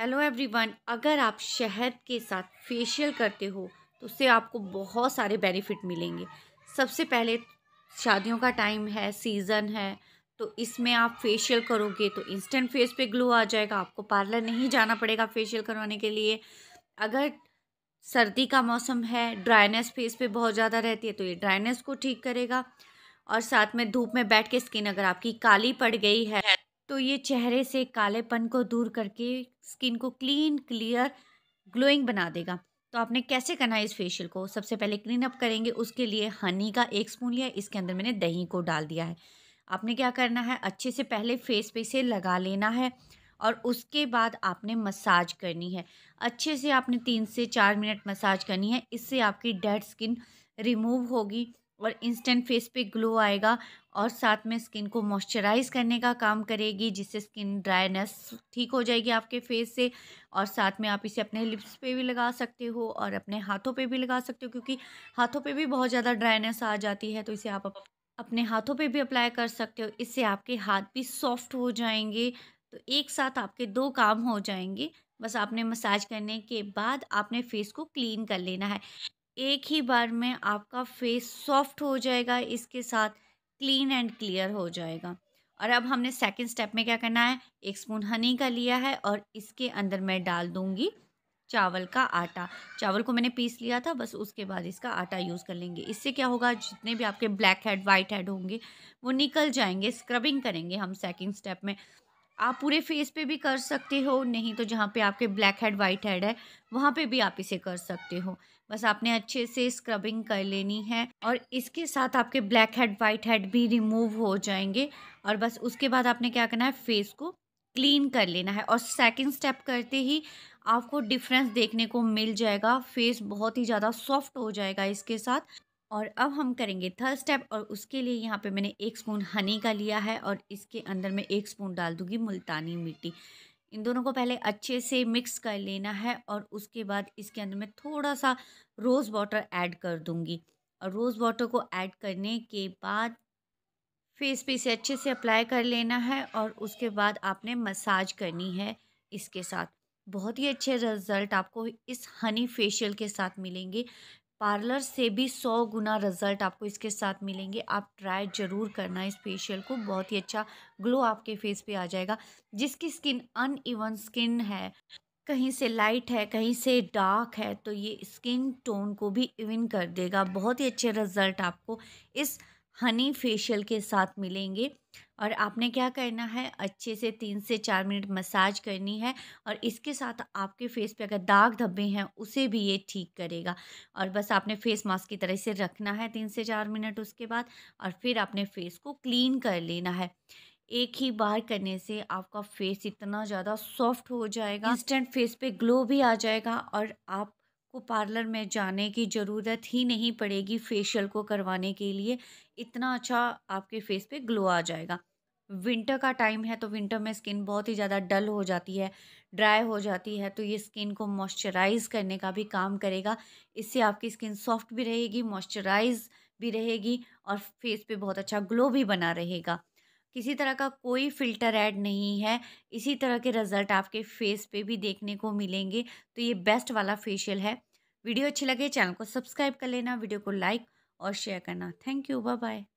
hello everyone अगर आप शहद के साथ फेशियल करते हो तो उससे आपको बहुत सारे बेनिफिट मिलेंगे सबसे पहले शादियों का टाइम है सीज़न है तो इसमें आप फेशियल करोगे तो इंस्टेंट फेस पे ग्लो आ जाएगा आपको पार्लर नहीं जाना पड़ेगा फेशियल करवाने के लिए अगर सर्दी का मौसम है ड्राइनेस फेस पे बहुत ज़्यादा रहती है तो ये ड्राइनेस को ठीक करेगा और साथ में धूप में बैठ के स्किन अगर आपकी काली पड़ गई है तो ये चेहरे से कालेपन को दूर करके स्किन को क्लीन क्लियर ग्लोइंग बना देगा तो आपने कैसे करना है इस फेशियल को सबसे पहले क्लीन अप करेंगे उसके लिए हनी का एक स्पून लिया इसके अंदर मैंने दही को डाल दिया है आपने क्या करना है अच्छे से पहले फेस पे इसे लगा लेना है और उसके बाद आपने मसाज करनी है अच्छे से आपने तीन से चार मिनट मसाज करनी है इससे आपकी डेड स्किन रिमूव होगी और इंस्टेंट फेस पे ग्लो आएगा और साथ में स्किन को मॉइस्चराइज करने का काम करेगी जिससे स्किन ड्राइनेस ठीक हो जाएगी आपके फेस से और साथ में आप इसे अपने लिप्स पे भी लगा सकते हो और अपने हाथों पे भी लगा सकते हो क्योंकि हाथों पे भी बहुत ज़्यादा ड्राइनेस आ जाती है तो इसे आप अपने हाथों पे भी अप्लाई कर सकते हो इससे आपके हाथ भी सॉफ्ट हो जाएंगे तो एक साथ आपके दो काम हो जाएंगे बस आपने मसाज करने के बाद आपने फेस को क्लीन कर लेना है एक ही बार में आपका फेस सॉफ्ट हो जाएगा इसके साथ क्लीन एंड क्लियर हो जाएगा और अब हमने सेकंड स्टेप में क्या करना है एक स्पून हनी का लिया है और इसके अंदर मैं डाल दूंगी चावल का आटा चावल को मैंने पीस लिया था बस उसके बाद इसका आटा यूज़ कर लेंगे इससे क्या होगा जितने भी आपके ब्लैक हेड वाइट हेड होंगे वो निकल जाएंगे स्क्रबिंग करेंगे हम सेकेंड स्टेप में आप पूरे फेस पे भी कर सकते हो नहीं तो जहाँ पे आपके ब्लैक हेड वाइट हेड है वहाँ पे भी आप इसे कर सकते हो बस आपने अच्छे से स्क्रबिंग कर लेनी है और इसके साथ आपके ब्लैक हेड वाइट हेड भी रिमूव हो जाएंगे और बस उसके बाद आपने क्या करना है फेस को क्लीन कर लेना है और सेकंड स्टेप करते ही आपको डिफरेंस देखने को मिल जाएगा फेस बहुत ही ज़्यादा सॉफ्ट हो जाएगा इसके साथ और अब हम करेंगे थर्ड स्टेप और उसके लिए यहाँ पे मैंने एक स्पून हनी का लिया है और इसके अंदर मैं एक स्पून डाल दूँगी मुल्तानी मिट्टी इन दोनों को पहले अच्छे से मिक्स कर लेना है और उसके बाद इसके अंदर मैं थोड़ा सा रोज़ वाटर ऐड कर दूँगी और रोज़ वाटर को ऐड करने के बाद फेस पे इसे अच्छे से अप्लाई कर लेना है और उसके बाद आपने मसाज करनी है इसके साथ बहुत ही अच्छे रिज़ल्ट आपको इस हनी फेशियल के साथ मिलेंगे पार्लर से भी सौ गुना रिज़ल्ट आपको इसके साथ मिलेंगे आप ट्राई ज़रूर करना इस फेशियल को बहुत ही अच्छा ग्लो आपके फेस पे आ जाएगा जिसकी स्किन अनइवन स्किन है कहीं से लाइट है कहीं से डार्क है तो ये स्किन टोन को भी इवन कर देगा बहुत ही अच्छे रिज़ल्ट आपको इस हनी फेशियल के साथ मिलेंगे और आपने क्या करना है अच्छे से तीन से चार मिनट मसाज करनी है और इसके साथ आपके फेस पे अगर दाग धब्बे हैं उसे भी ये ठीक करेगा और बस आपने फेस मास्क की तरह से रखना है तीन से चार मिनट उसके बाद और फिर आपने फेस को क्लीन कर लेना है एक ही बार करने से आपका फेस इतना ज़्यादा सॉफ्ट हो जाएगा इंस्टेंट फेस पे ग्लो भी आ जाएगा और आप को पार्लर में जाने की ज़रूरत ही नहीं पड़ेगी फेशियल को करवाने के लिए इतना अच्छा आपके फेस पे ग्लो आ जाएगा विंटर का टाइम है तो विंटर में स्किन बहुत ही ज़्यादा डल हो जाती है ड्राई हो जाती है तो ये स्किन को मॉइस्चराइज़ करने का भी काम करेगा इससे आपकी स्किन सॉफ्ट भी रहेगी मॉइस्चराइज़ भी रहेगी और फेस पे बहुत अच्छा ग्लो भी बना रहेगा किसी तरह का कोई फ़िल्टर ऐड नहीं है इसी तरह के रिज़ल्ट आपके फेस पे भी देखने को मिलेंगे तो ये बेस्ट वाला फेशियल है वीडियो अच्छी लगे चैनल को सब्सक्राइब कर लेना वीडियो को लाइक और शेयर करना थैंक यू बाय बाय